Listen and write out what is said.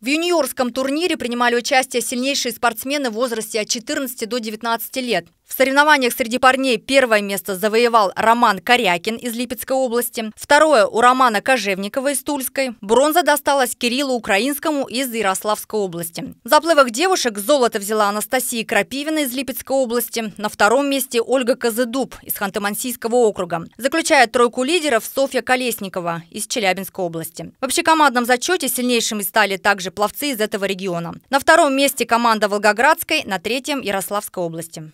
В юниорском турнире принимали участие сильнейшие спортсмены в возрасте от 14 до 19 лет. В соревнованиях среди парней первое место завоевал Роман Корякин из Липецкой области, второе у Романа Кожевникова из Тульской, бронза досталась Кириллу Украинскому из Ярославской области. В заплывах девушек золото взяла Анастасия Крапивина из Липецкой области, на втором месте Ольга Козыдуб из Ханты-Мансийского округа, заключая тройку лидеров Софья Колесникова из Челябинской области. В общекомандном зачете сильнейшими стали также пловцы из этого региона. На втором месте команда Волгоградской, на третьем Ярославской области.